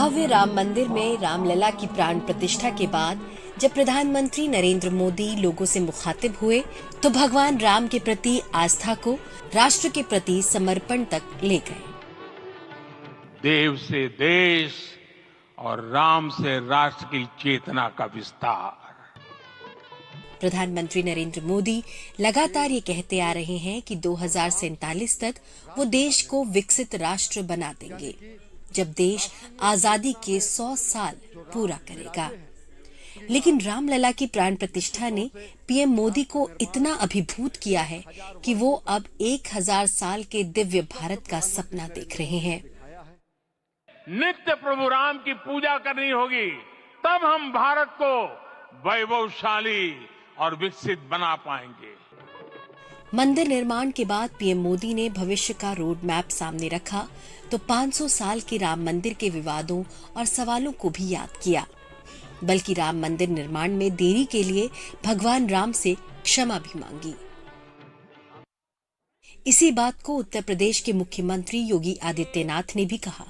भव्य राम मंदिर में रामलला की प्राण प्रतिष्ठा के बाद जब प्रधानमंत्री नरेंद्र मोदी लोगों से मुखातिब हुए तो भगवान राम के प्रति आस्था को राष्ट्र के प्रति समर्पण तक ले गए देव से देश और राम से राष्ट्र की चेतना का विस्तार प्रधानमंत्री नरेंद्र मोदी लगातार ये कहते आ रहे हैं कि दो तक वो देश को विकसित राष्ट्र बना देंगे जब देश आजादी के 100 साल पूरा करेगा लेकिन रामलला की प्राण प्रतिष्ठा ने पीएम मोदी को इतना अभिभूत किया है कि वो अब 1000 साल के दिव्य भारत का सपना देख रहे हैं नित्य प्रभु राम की पूजा करनी होगी तब हम भारत को वैभवशाली और विकसित बना पाएंगे मंदिर निर्माण के बाद पीएम मोदी ने भविष्य का रोड मैप सामने रखा तो 500 साल के राम मंदिर के विवादों और सवालों को भी याद किया बल्कि राम मंदिर निर्माण में देरी के लिए भगवान राम से क्षमा भी मांगी इसी बात को उत्तर प्रदेश के मुख्यमंत्री योगी आदित्यनाथ ने भी कहा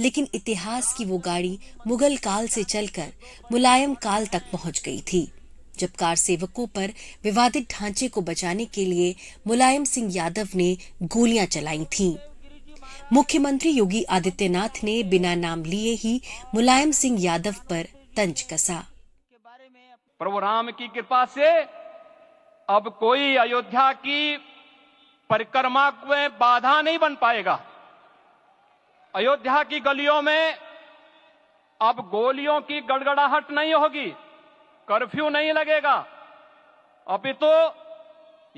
लेकिन इतिहास की वो गाड़ी मुगल काल से चलकर मुलायम काल तक पहुंच गई थी जब कार सेवकों पर विवादित ढांचे को बचाने के लिए मुलायम सिंह यादव ने गोलियां चलाई थीं। मुख्यमंत्री योगी आदित्यनाथ ने बिना नाम लिए ही मुलायम सिंह यादव पर तंज कसा प्रभु राम की कृपा से अब कोई अयोध्या की परिक्रमा में बाधा नहीं बन पाएगा अयोध्या की गलियों में अब गोलियों की गड़गड़ाहट नहीं होगी कर्फ्यू नहीं लगेगा अभी तो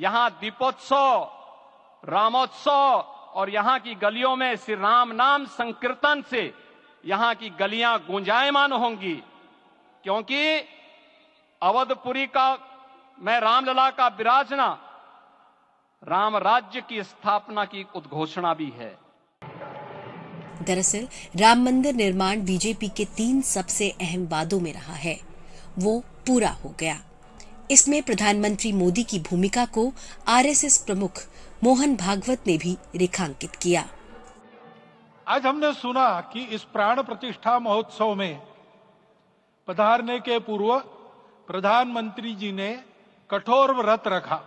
यहां दीपोत्सव रामोत्सव और यहां की गलियों में श्री राम नाम संकीर्तन से यहां की गलियां गुंजायमान होंगी क्योंकि अवधपुरी का मैं रामलला का विराजना राम राज्य की स्थापना की उद्घोषणा भी है दरअसल राम मंदिर निर्माण बीजेपी के तीन सबसे अहम वादों में रहा है वो पूरा हो गया इसमें प्रधानमंत्री मोदी की भूमिका को आरएसएस प्रमुख मोहन भागवत ने भी रेखांकित किया आज हमने सुना कि इस प्राण प्रतिष्ठा महोत्सव में पधारने के पूर्व प्रधानमंत्री जी ने कठोर व्रत रखा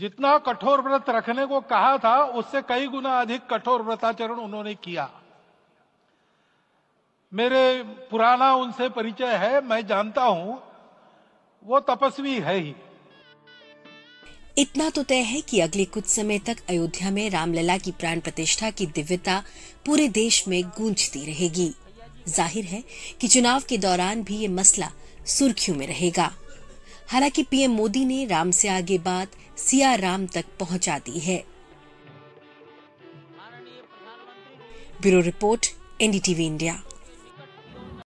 जितना कठोर व्रत रखने को कहा था उससे कई गुना अधिक कठोर व्रताचरण उन्होंने किया मेरे पुराना उनसे परिचय है मैं जानता हूँ वो तपस्वी है ही इतना तो तय है कि अगले कुछ समय तक अयोध्या में रामलला की प्राण प्रतिष्ठा की दिव्यता पूरे देश में गूंजती रहेगी जाहिर है कि चुनाव के दौरान भी ये मसला सुर्खियों में रहेगा हालांकि पीएम मोदी ने राम से आगे बात सिया राम तक पहुंचा दी है ब्यूरो रिपोर्ट एनडीटीवी इंडिया